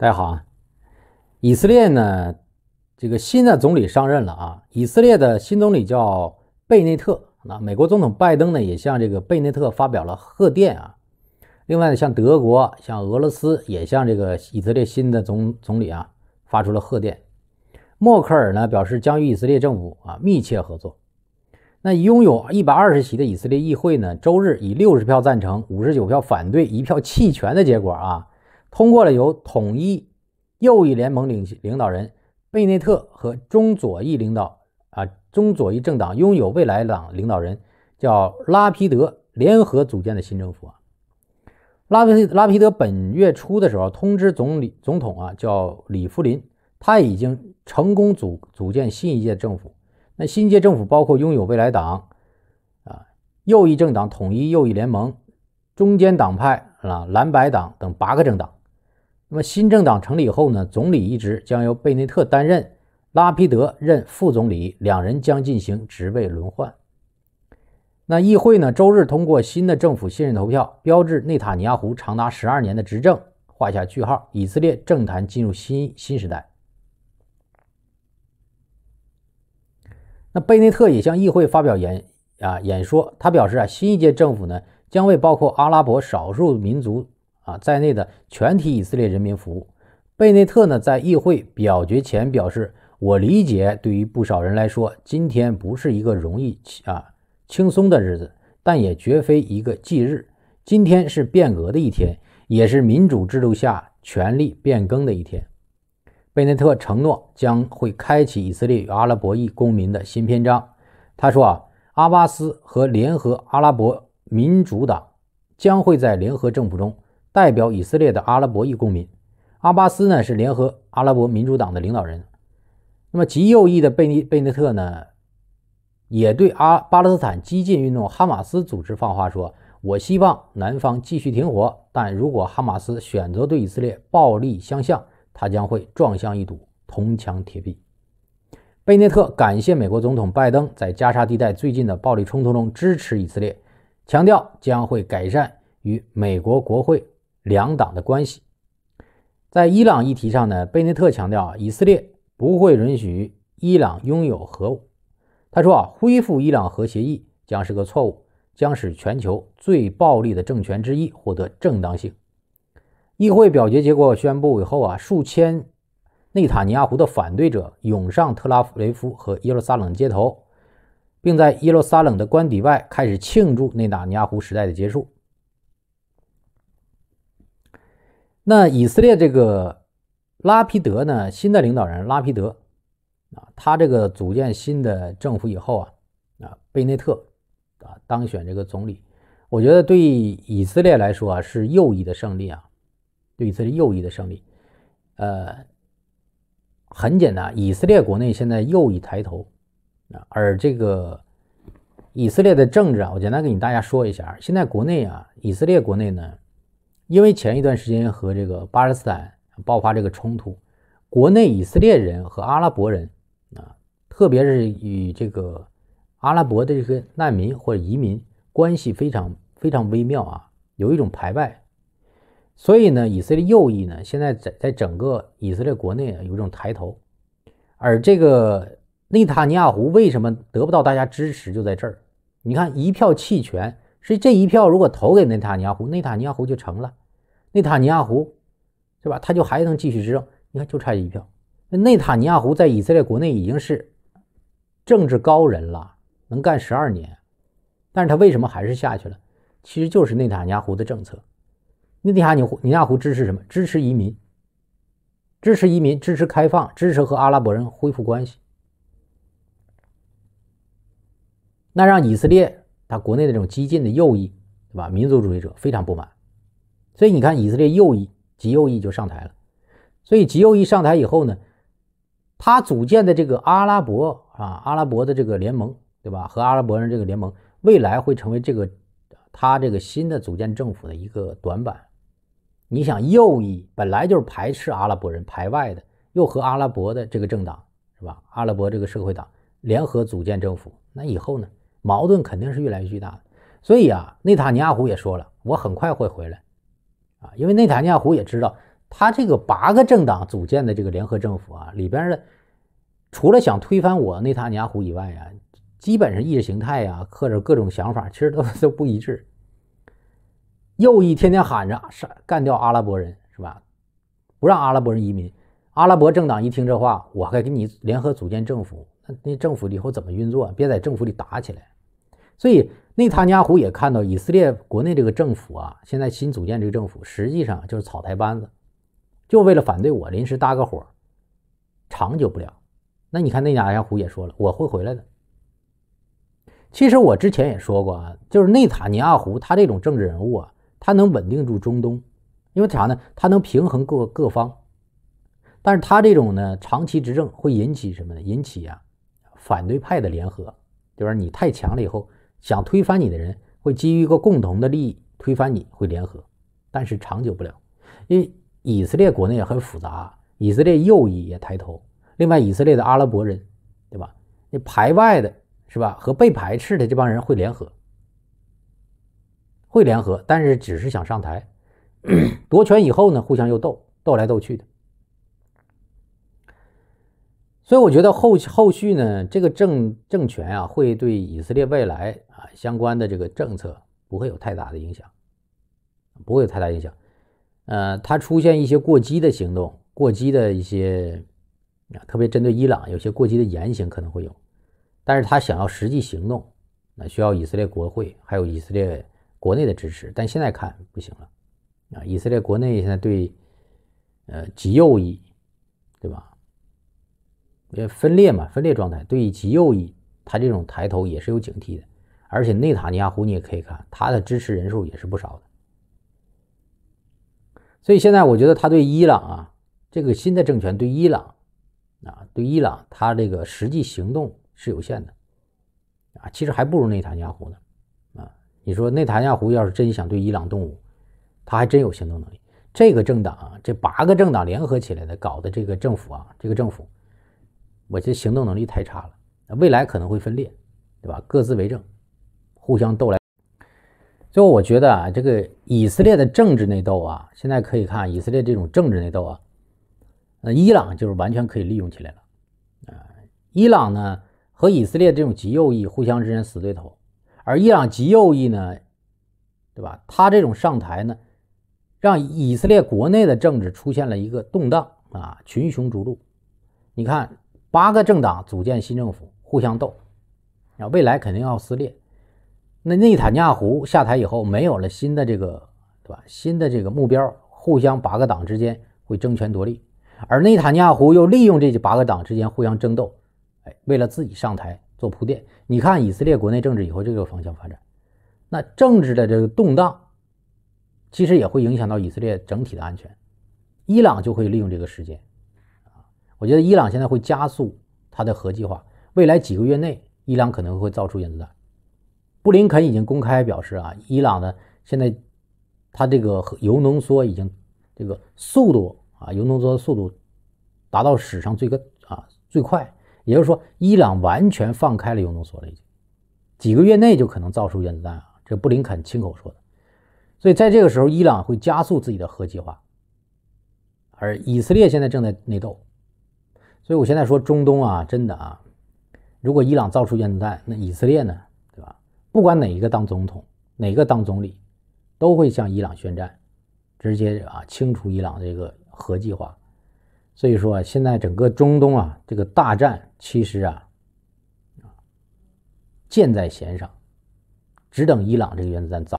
大家好啊！以色列呢，这个新的总理上任了啊！以色列的新总理叫贝内特。那美国总统拜登呢，也向这个贝内特发表了贺电啊。另外呢，像德国、像俄罗斯也向这个以色列新的总总理啊发出了贺电。默克尔呢表示将与以色列政府啊密切合作。那拥有一百二十席的以色列议会呢，周日以六十票赞成、五十九票反对、一票弃权的结果啊。通过了由统一右翼联盟领领导人贝内特和中左翼领导啊中左翼政党拥有未来党领导人叫拉皮德联合组建的新政府啊，拉皮拉皮德本月初的时候通知总理总统啊叫李福林，他已经成功组组建新一届政府。那新届政府包括拥有未来党啊右翼政党统一右翼联盟、中间党派啊蓝白党等八个政党。那么新政党成立以后呢，总理一职将由贝内特担任，拉皮德任副总理，两人将进行职位轮换。那议会呢，周日通过新的政府信任投票，标志内塔尼亚胡长达十二年的执政画下句号，以色列政坛进入新新时代。那贝内特也向议会发表演啊演说，他表示啊，新一届政府呢，将为包括阿拉伯少数民族。啊，在内的全体以色列人民服务。贝内特呢，在议会表决前表示：“我理解，对于不少人来说，今天不是一个容易啊轻松的日子，但也绝非一个忌日。今天是变革的一天，也是民主制度下权力变更的一天。”贝内特承诺将会开启以色列与阿拉伯裔公民的新篇章。他说：“啊，阿巴斯和联合阿拉伯民主党将会在联合政府中。”代表以色列的阿拉伯裔公民阿巴斯呢是联合阿拉伯民主党的领导人。那么极右翼的贝尼贝内特呢，也对阿巴勒斯坦激进运动哈马斯组织放话说：“我希望南方继续停火，但如果哈马斯选择对以色列暴力相向，他将会撞向一堵铜墙铁壁。”贝内特感谢美国总统拜登在加沙地带最近的暴力冲突中支持以色列，强调将会改善与美国国会。两党的关系，在伊朗议题上呢，贝内特强调啊，以色列不会允许伊朗拥有核武。他说啊，恢复伊朗核协议将是个错误，将使全球最暴力的政权之一获得正当性。议会表决结果宣布以后啊，数千内塔尼亚胡的反对者涌上特拉维夫和耶路撒冷街头，并在耶路撒冷的官邸外开始庆祝内塔尼亚胡时代的结束。那以色列这个拉皮德呢，新的领导人拉皮德啊，他这个组建新的政府以后啊，啊，贝内特啊当选这个总理，我觉得对以色列来说啊，是右翼的胜利啊，对以色列右翼的胜利。呃，很简单，以色列国内现在右翼抬头啊，而这个以色列的政治啊，我简单给你大家说一下，现在国内啊，以色列国内呢。因为前一段时间和这个巴勒斯坦爆发这个冲突，国内以色列人和阿拉伯人啊，特别是与这个阿拉伯的这个难民或者移民关系非常非常微妙啊，有一种排外，所以呢，以色列右翼呢现在在在整个以色列国内啊，有一种抬头，而这个内塔尼亚胡为什么得不到大家支持，就在这儿，你看一票弃权，是这一票如果投给内塔尼亚胡，内塔尼亚胡就成了。内塔尼亚胡，是吧？他就还能继续执政？你看，就差一票。内塔尼亚胡在以色列国内已经是政治高人了，能干十二年。但是他为什么还是下去了？其实就是内塔尼亚胡的政策。内塔尼亚内塔尼亚胡支持什么？支持移民，支持移民，支持开放，支持和阿拉伯人恢复关系。那让以色列他国内那种激进的右翼，对吧？民族主义者非常不满。所以你看，以色列右翼、极右翼就上台了。所以极右翼上台以后呢，他组建的这个阿拉伯啊、阿拉伯的这个联盟，对吧？和阿拉伯人这个联盟，未来会成为这个他这个新的组建政府的一个短板。你想，右翼本来就是排斥阿拉伯人、排外的，又和阿拉伯的这个政党，是吧？阿拉伯这个社会党联合组建政府，那以后呢，矛盾肯定是越来越巨大的。所以啊，内塔尼亚胡也说了，我很快会回来。啊，因为内塔尼亚胡也知道，他这个八个政党组建的这个联合政府啊，里边的除了想推翻我内塔尼亚胡以外呀，基本上意识形态呀或者各种想法，其实都 都不一致。右翼天天喊着是干掉阿拉伯人是吧？不让阿拉伯人移民，阿拉伯政党一听这话，我还跟你联合组建政府，那那政府以后怎么运作？别在政府里打起来。所以内塔尼亚胡也看到以色列国内这个政府啊，现在新组建这个政府，实际上就是草台班子，就为了反对我临时搭个伙，长久不了。那你看内塔尼亚胡也说了，我会回来的。其实我之前也说过啊，就是内塔尼亚胡他这种政治人物啊，他能稳定住中东，因为啥呢？他能平衡各各方。但是他这种呢，长期执政会引起什么呢？引起啊反对派的联合，就是你太强了以后。想推翻你的人会基于一个共同的利益推翻你，会联合，但是长久不了。因为以色列国内也很复杂，以色列右翼也抬头。另外，以色列的阿拉伯人，对吧？那排外的是吧？和被排斥的这帮人会联合，会联合，但是只是想上台 夺权以后呢，互相又斗，斗来斗去的。所以我觉得后后续呢，这个政政权啊，会对以色列未来啊相关的这个政策不会有太大的影响，不会有太大影响。呃，他出现一些过激的行动，过激的一些啊，特别针对伊朗有些过激的言行可能会有，但是他想要实际行动，那需要以色列国会还有以色列国内的支持，但现在看不行了，啊，以色列国内现在对呃极右翼，对吧？呃分裂嘛，分裂状态对于极右翼，他这种抬头也是有警惕的。而且内塔尼亚胡你也可以看，他的支持人数也是不少的。所以现在我觉得他对伊朗啊，这个新的政权对伊朗啊，对伊朗他这个实际行动是有限的，啊，其实还不如内塔尼亚胡呢。啊，你说内塔尼亚胡要是真想对伊朗动武，他还真有行动能力。这个政党啊，这八个政党联合起来的搞的这个政府啊，这个政府。我这行动能力太差了，未来可能会分裂，对吧？各自为政，互相斗来。最后，我觉得啊，这个以色列的政治内斗啊，现在可以看以色列这种政治内斗啊，呃，伊朗就是完全可以利用起来了。呃，伊朗呢和以色列这种极右翼互相之间死对头，而伊朗极右翼呢，对吧？他这种上台呢，让以色列国内的政治出现了一个动荡啊，群雄逐鹿。你看。八个政党组建新政府，互相斗，啊，未来肯定要撕裂。那内塔尼亚胡下台以后，没有了新的这个，对吧？新的这个目标，互相八个党之间会争权夺利，而内塔尼亚胡又利用这八个党之间互相争斗，哎，为了自己上台做铺垫。你看以色列国内政治以后这个方向发展，那政治的这个动荡，其实也会影响到以色列整体的安全。伊朗就会利用这个时间。我觉得伊朗现在会加速它的核计划，未来几个月内，伊朗可能会造出原子弹。布林肯已经公开表示啊，伊朗呢，现在它这个铀浓缩已经这个速度啊，铀浓缩的速度达到史上最高啊最快，也就是说，伊朗完全放开了铀浓缩，了，已经几个月内就可能造出原子弹啊，这布林肯亲口说的。所以在这个时候，伊朗会加速自己的核计划，而以色列现在正在内斗。所以，我现在说中东啊，真的啊，如果伊朗造出原子弹，那以色列呢，对吧？不管哪一个当总统，哪个当总理，都会向伊朗宣战，直接啊清除伊朗这个核计划。所以说，现在整个中东啊，这个大战其实啊，箭在弦上，只等伊朗这个原子弹造。